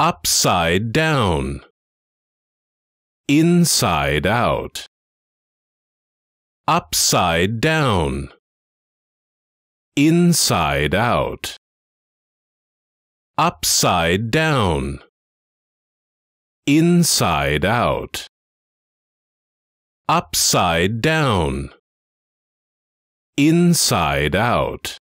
upside down, inside out, upside down, inside out, upside down, inside out, upside down, inside out.